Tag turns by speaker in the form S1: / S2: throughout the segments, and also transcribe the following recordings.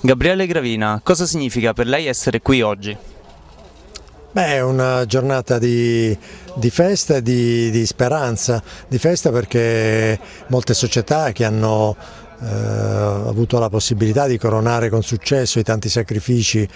S1: Gabriele Gravina, cosa significa per lei essere qui oggi?
S2: Beh, è una giornata di, di festa e di, di, speranza, di festa perché molte società che hanno eh, avuto la possibilità di coronare con successo i tanti sacrifici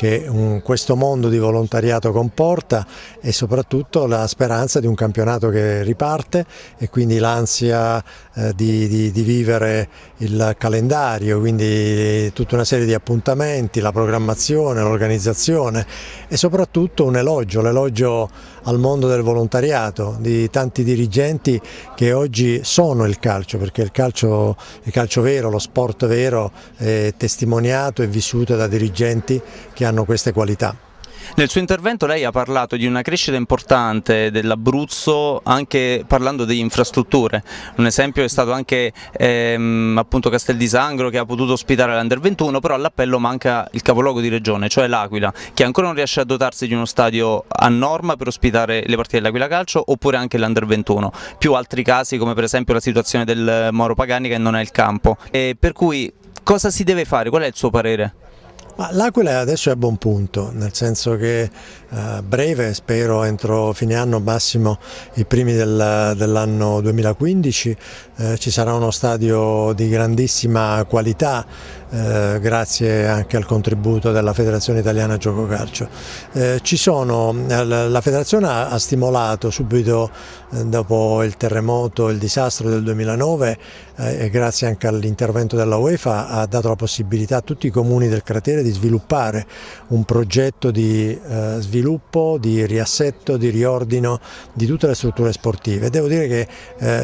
S2: che um, questo mondo di volontariato comporta e soprattutto la speranza di un campionato che riparte e quindi l'ansia eh, di, di, di vivere il calendario, quindi tutta una serie di appuntamenti, la programmazione, l'organizzazione e soprattutto un elogio, l'elogio al mondo del volontariato, di tanti dirigenti che oggi sono il calcio, perché il calcio, il calcio calcio vero, lo sport vero, eh, testimoniato e vissuto da dirigenti che hanno queste qualità.
S1: Nel suo intervento lei ha parlato di una crescita importante dell'Abruzzo anche parlando di infrastrutture, un esempio è stato anche ehm, appunto Castel di Sangro che ha potuto ospitare l'Under 21, però all'appello manca il capoluogo di regione, cioè l'Aquila, che ancora non riesce a dotarsi di uno stadio a norma per ospitare le partite dell'Aquila Calcio oppure anche l'Under 21, più altri casi come per esempio la situazione del Moro Pagani che non è il campo. E per cui cosa si deve fare? Qual è il suo parere?
S2: L'Aquila adesso è a buon punto, nel senso che a eh, breve, spero entro fine anno massimo i primi del, dell'anno 2015, eh, ci sarà uno stadio di grandissima qualità eh, grazie anche al contributo della Federazione Italiana Gioco Calcio. Eh, sono, la federazione ha, stimolato subito eh, dopo il terremoto, il disastro del 2009 eh, e grazie anche all'intervento della UEFA ha dato la possibilità a tutti i comuni del cratere di sviluppare un progetto di eh, sviluppo, di riassetto, di riordino di tutte le strutture sportive. Devo dire che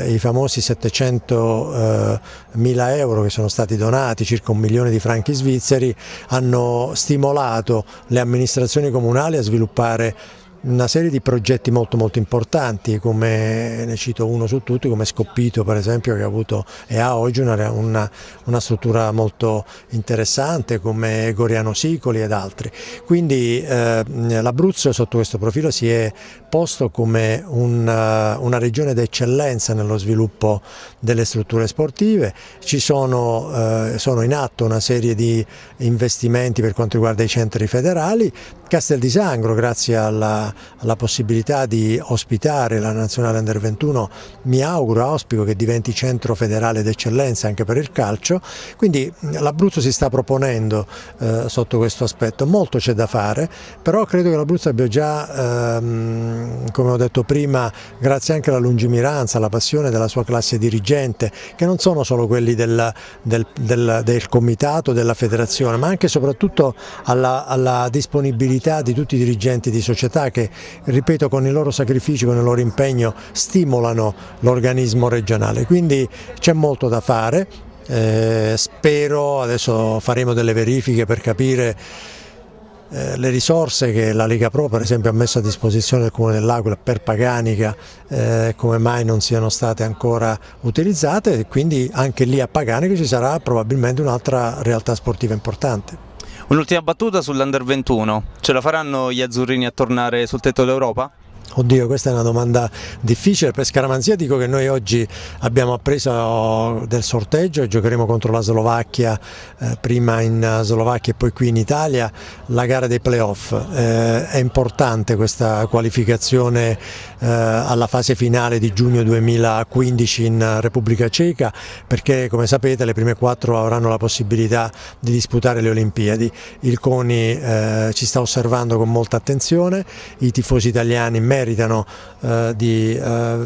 S2: i famosi 700 mila euro che sono stati donati, circa un milione milioni di franchi svizzeri hanno stimolato le amministrazioni comunali a sviluppare una serie di progetti molto molto importanti come ne cito uno su tutti come Scoppito per esempio che ha avuto e ha oggi una, una, una struttura molto interessante come Goriano Sicoli ed altri quindi eh, l'Abruzzo sotto questo profilo si è posto come una, eh, una regione d'eccellenza nello sviluppo delle strutture sportive ci sono, eh, sono in atto una serie di investimenti per quanto riguarda i centri federali Castel di Sangro grazie alla la possibilità di ospitare la nazionale Under 21 mi auguro, auspico che diventi centro federale d'eccellenza anche per il calcio, quindi l'Abruzzo si sta proponendo eh, sotto questo aspetto, molto c'è da fare, però credo che l'Abruzzo abbia già, ehm, come ho detto prima, grazie anche alla lungimiranza, alla passione della sua classe dirigente, che non sono solo quelli del, del, del, del comitato, della federazione, ma anche e soprattutto alla, alla disponibilità di tutti i dirigenti di società che ripeto, con il loro sacrificio, con il loro impegno stimolano l'organismo regionale. Quindi c'è molto da fare, eh, spero, adesso faremo delle verifiche per capire eh, le risorse che la Liga Pro per esempio ha messo a disposizione del Comune dell'Aquila per Paganica eh, come mai non siano state ancora utilizzate e quindi anche lì a Paganica ci sarà probabilmente un'altra realtà sportiva importante.
S1: Un'ultima battuta sull'Under 21, ce la faranno gli azzurrini a tornare sul tetto d'Europa?
S2: Oddio, questa è una domanda difficile. Per Scaramanzia dico che noi oggi abbiamo appreso del sorteggio e giocheremo contro la Slovacchia, eh, prima in Slovacchia e poi qui in Italia, la gara dei playoff. Eh, è importante questa qualificazione eh, alla fase finale di giugno 2015 in Repubblica Ceca perché come sapete le prime quattro avranno la possibilità di disputare le Olimpiadi. Il CONI eh, ci sta osservando con molta attenzione, i tifosi italiani meritano meritano eh, di eh,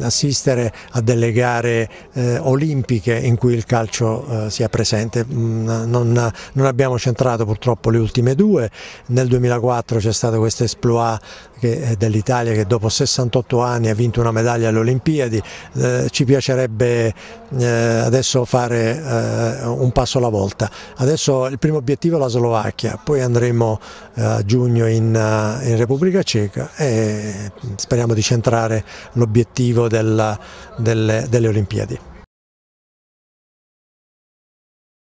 S2: assistere a delle gare eh, olimpiche in cui il calcio eh, sia presente. Mm, non, non, abbiamo centrato purtroppo le ultime due, nel 2004 c'è stato questo esploit dell'Italia che dopo 68 anni ha vinto una medaglia alle Olimpiadi, eh, ci piacerebbe eh, adesso fare un passo alla volta. Adesso il primo obiettivo è la Slovacchia, poi andremo a giugno in, in Repubblica Ceca. E, speriamo di centrare l'obiettivo delle, delle Olimpiadi.